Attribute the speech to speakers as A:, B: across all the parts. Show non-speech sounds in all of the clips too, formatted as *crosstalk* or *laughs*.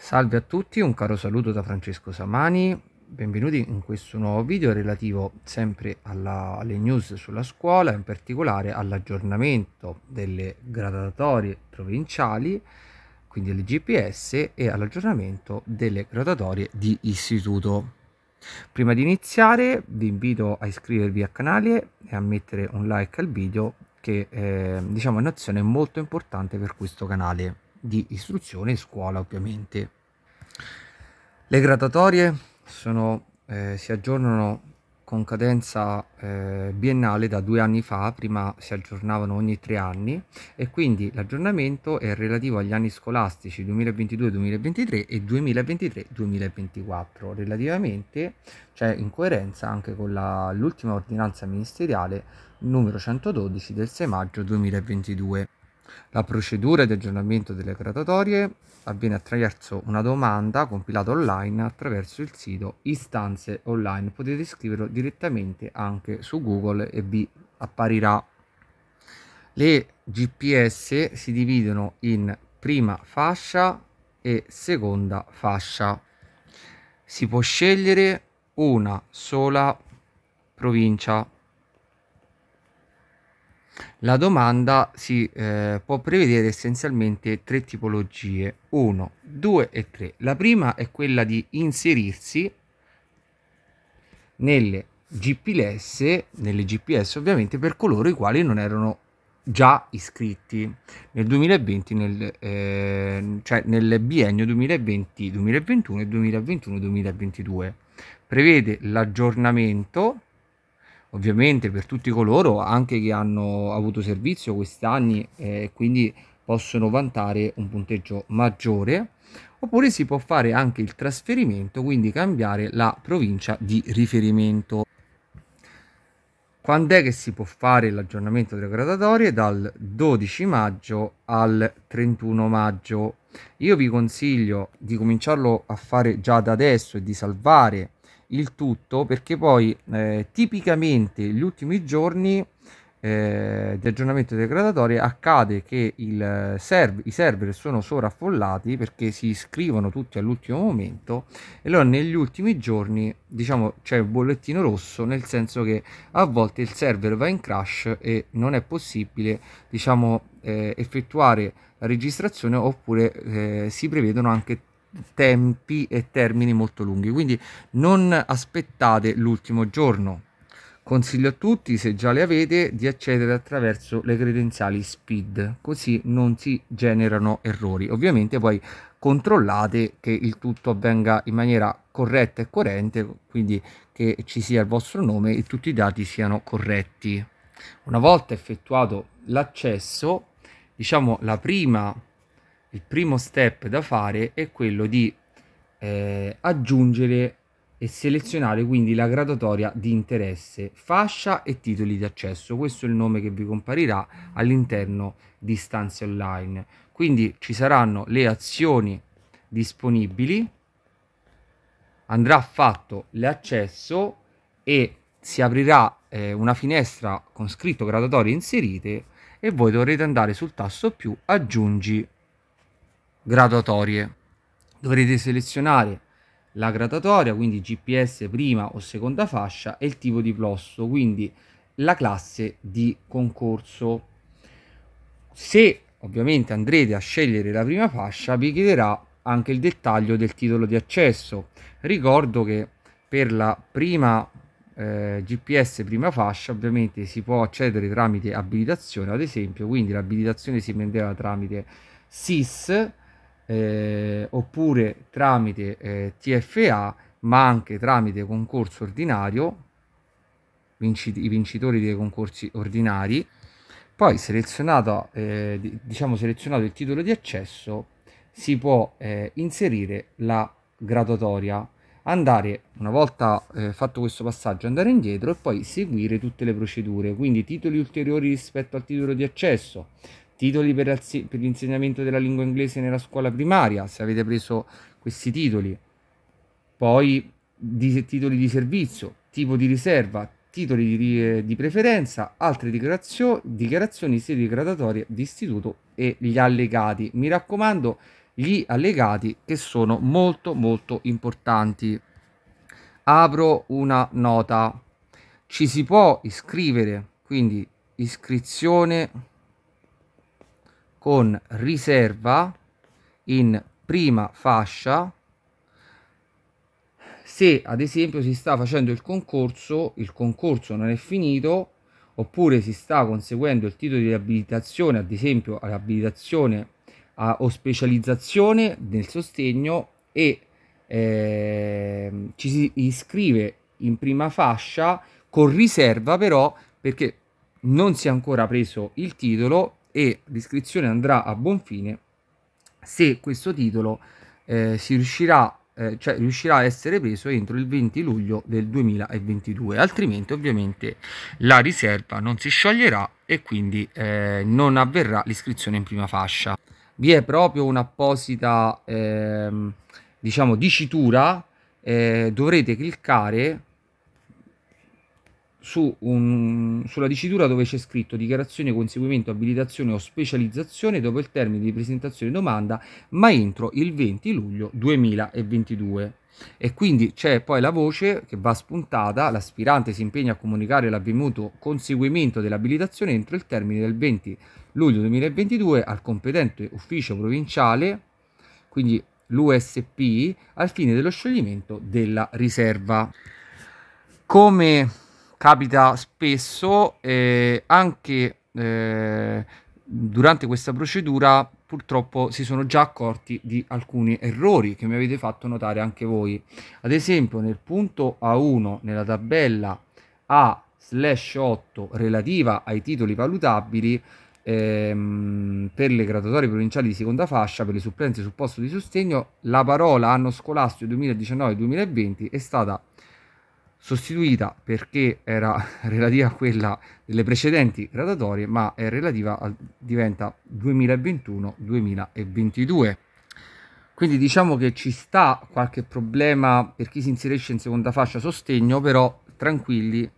A: Salve a tutti, un caro saluto da Francesco Samani, benvenuti in questo nuovo video relativo sempre alla, alle news sulla scuola, in particolare all'aggiornamento delle gradatorie provinciali, quindi le GPS, e all'aggiornamento delle gradatorie di istituto. Prima di iniziare vi invito a iscrivervi al canale e a mettere un like al video che eh, diciamo è un'azione molto importante per questo canale di istruzione e scuola ovviamente. Le gradatorie sono, eh, si aggiornano con cadenza eh, biennale da due anni fa, prima si aggiornavano ogni tre anni e quindi l'aggiornamento è relativo agli anni scolastici 2022-2023 e 2023-2024, relativamente, cioè in coerenza anche con l'ultima ordinanza ministeriale numero 112 del 6 maggio 2022. La procedura di aggiornamento delle gradatorie avviene attraverso una domanda compilata online attraverso il sito istanze online. Potete scriverlo direttamente anche su Google e vi apparirà. Le GPS si dividono in prima fascia e seconda fascia. Si può scegliere una sola provincia la domanda si eh, può prevedere essenzialmente tre tipologie, 1, 2 e 3. La prima è quella di inserirsi nelle GPS, nelle GPS ovviamente per coloro i quali non erano già iscritti nel 2020, nel, eh, cioè nel biennio 2020-2021 e 2021-2022. Prevede l'aggiornamento ovviamente per tutti coloro anche che hanno avuto servizio questi anni eh, e quindi possono vantare un punteggio maggiore oppure si può fare anche il trasferimento quindi cambiare la provincia di riferimento quando è che si può fare l'aggiornamento delle gradatorie? Dal 12 maggio al 31 maggio. Io vi consiglio di cominciarlo a fare già da adesso e di salvare il tutto perché poi eh, tipicamente gli ultimi giorni eh, di aggiornamento delle graduatorie accade che serv- i server sono sovraffollati perché si iscrivono tutti all'ultimo momento e allora negli ultimi giorni diciamo c'è il bollettino rosso nel senso che a volte il server va in crash e non è possibile diciamo eh, effettuare la registrazione oppure eh, si prevedono anche tempi e termini molto lunghi quindi non aspettate l'ultimo giorno consiglio a tutti se già le avete di accedere attraverso le credenziali speed così non si generano errori ovviamente poi controllate che il tutto avvenga in maniera corretta e coerente quindi che ci sia il vostro nome e tutti i dati siano corretti una volta effettuato l'accesso diciamo la prima il primo step da fare è quello di eh, aggiungere e selezionare quindi la graduatoria di interesse, fascia e titoli di accesso. Questo è il nome che vi comparirà all'interno di stanze online. Quindi ci saranno le azioni disponibili, andrà fatto l'accesso e si aprirà eh, una finestra con scritto graduatorie inserite e voi dovrete andare sul tasto più aggiungi graduatorie. Dovrete selezionare la gradatoria, quindi GPS prima o seconda fascia e il tipo di plosso, quindi la classe di concorso. Se ovviamente andrete a scegliere la prima fascia, vi chiederà anche il dettaglio del titolo di accesso. Ricordo che per la prima eh, GPS prima fascia ovviamente si può accedere tramite abilitazione, ad esempio, quindi l'abilitazione si prendeva tramite SIS eh, oppure tramite eh, TFA, ma anche tramite concorso ordinario, vincit- i vincitori dei concorsi ordinari. Poi selezionato, eh, diciamo selezionato il titolo di accesso, si può eh, inserire la graduatoria andare una volta eh, fatto questo passaggio andare indietro e poi seguire tutte le procedure quindi titoli ulteriori rispetto al titolo di accesso titoli per, per l'insegnamento della lingua inglese nella scuola primaria, se avete preso questi titoli, poi di, titoli di servizio, tipo di riserva, titoli di, eh, di preferenza, altre dichiarazio- dichiarazioni sedi gradatorie di istituto e gli allegati. Mi raccomando, gli allegati che sono molto molto importanti. Apro una nota. Ci si può iscrivere, quindi iscrizione con riserva in prima fascia se ad esempio si sta facendo il concorso, il concorso non è finito, oppure si sta conseguendo il titolo di abilitazione, ad esempio abilitazione a, o specializzazione nel sostegno e eh, ci si iscrive in prima fascia con riserva però perché non si è ancora preso il titolo e l'iscrizione andrà a buon fine se questo titolo eh, si riuscirà eh, cioè riuscirà a essere preso entro il 20 luglio del 2022 altrimenti ovviamente la riserva non si scioglierà e quindi eh, non avverrà l'iscrizione in prima fascia vi è proprio un'apposita eh, diciamo dicitura eh, dovrete cliccare su un, sulla dicitura dove c'è scritto dichiarazione, conseguimento, abilitazione o specializzazione dopo il termine di presentazione domanda, ma entro il 20 luglio 2022. E quindi c'è poi la voce che va spuntata, l'aspirante si impegna a comunicare l'avvenuto conseguimento dell'abilitazione entro il termine del 20 luglio 2022 al competente ufficio provinciale, quindi l'USP, al fine dello scioglimento della riserva. Come capita spesso eh, anche eh, durante questa procedura purtroppo si sono già accorti di alcuni errori che mi avete fatto notare anche voi ad esempio nel punto A1 nella tabella A slash 8 relativa ai titoli valutabili ehm, per le graduatorie provinciali di seconda fascia per le supplenze sul posto di sostegno la parola anno scolastico 2019-2020 è stata sostituita perché era *laughs* relativa a quella delle precedenti gradatorie, ma è relativa al, diventa 2021-2022. Quindi diciamo che ci sta qualche problema per chi si inserisce in seconda fascia sostegno, però tranquilli,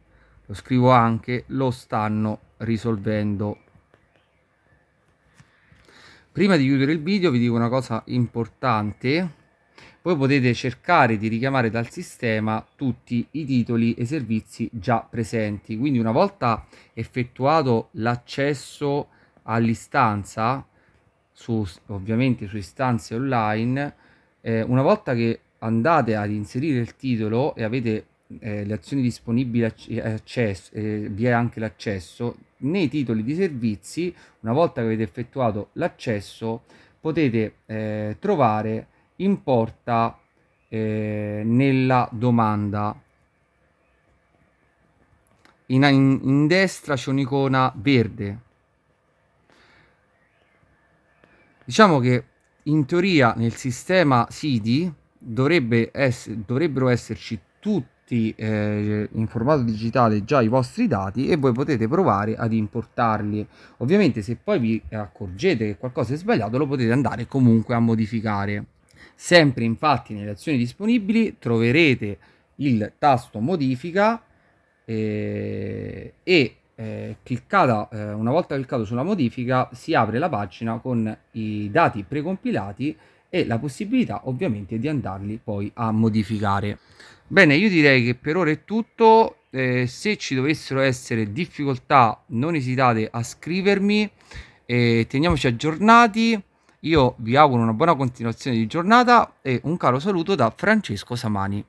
A: lo scrivo anche, lo stanno risolvendo. Prima di chiudere il video vi dico una cosa importante voi potete cercare di richiamare dal sistema tutti i titoli e servizi già presenti. Quindi una volta effettuato l'accesso all'istanza, su, ovviamente su istanze online, eh, una volta che andate ad inserire il titolo e avete eh, le azioni disponibili eh, accesso, eh, vi è anche l'accesso nei titoli di servizi una volta che avete effettuato l'accesso potete eh, trovare importa eh, nella domanda. In, in, in destra c'è un'icona verde. Diciamo che in teoria nel sistema SIDI dovrebbe ess dovrebbero esserci tutti eh, in formato digitale già i vostri dati e voi potete provare ad importarli. Ovviamente se poi vi accorgete che qualcosa è sbagliato lo potete andare comunque a modificare. Sempre infatti nelle azioni disponibili troverete il tasto modifica eh, e eh, cliccata, eh, una volta cliccato sulla modifica si apre la pagina con i dati precompilati e la possibilità ovviamente di andarli poi a modificare. Bene, io direi che per ora è tutto. Eh, se ci dovessero essere difficoltà non esitate a scrivermi, eh, teniamoci aggiornati io vi auguro una buona continuazione di giornata e un caro saluto da Francesco Samani.